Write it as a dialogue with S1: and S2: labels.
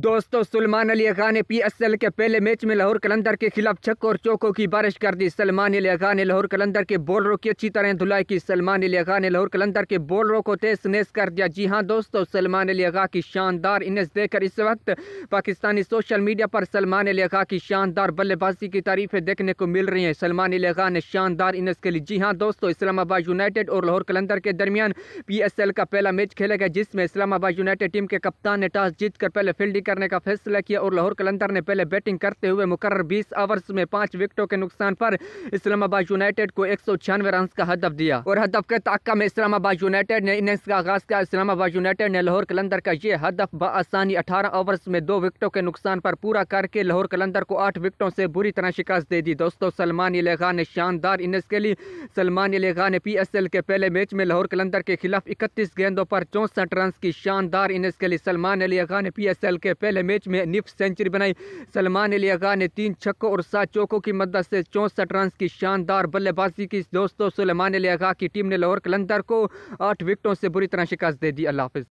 S1: दोस्तों सलमान अली खान ने पीएसएल के पहले मैच में लाहौर कलंदर के खिलाफ छक्कों और चौकों की बारिश कर दी सलमान अली खान ने लाहौर कलंदर के बॉलरों की अच्छी तरह धुलाई की सलमान अली खान ने लाहौर कलंदर के बॉलरों को तेज नेस कर दिया जी हां दोस्तों सलमान अली खान की शानदार इनिंग्स देखकर इस वक्त पाकिस्तानी सोशल मीडिया पर सलमान अली खान की शानदार बल्लेबाजी की तारीफें देखने को मिल रही हैं सलमान अली खान ने शानदार इनिंग्स खेली जी हाँ दोस्तों इस्लामाबाद यूनाइटेड और लाहौर कलंदर के दरमियान पी का पहला मैच खेला गया जिसमें इस्लामाबाद यूनाइटेड टीम के कप्तान ने टॉस जीतकर पहले फील्डिंग करने का फैसला किया और लाहौर कलंदर ने पहले बैटिंग करते हुए मुकर बीस ओवर्स में पांच विकेटों के नुकसान पर इस्लामाबाद यूनाइटेड को एक रन का हदफ दिया और हदफ के ताका में इस्लामाबाद यूनाइटेड ने इनिंग्स का आगाज किया इस्लामाबाद यूनाइटेड ने लाहौर कलंदर का यह हदफ बसानी अठारह ओवर्स में दो विकेटों के नुकसान पर पूरा करके लाहौर कलंदर को आठ विकेटों से बुरी तरह शिकस्त दे दी दोस्तों सलमान इलेगा ने शानदार इनिंग्स के लिए सलमान इलेगा ने पी के पहले मैच में लाहौर कलंदर के खिलाफ इकतीस गेंदों पर चौंसठ रन की शानदार इनिंग्स के लिए सलमान अली ने पी आईपीएल के पहले मैच में निफ सेंचुरी बनाई सलमान अली अगा ने तीन छक्कों और सात चौकों की मदद से चौंसठ रन की शानदार बल्लेबाजी की दोस्तों सलमान अली अगा की टीम ने लाहौर कलंदर को आठ विकेटों से बुरी तरह शिकस्त दे दी अल्लाह हाफिज़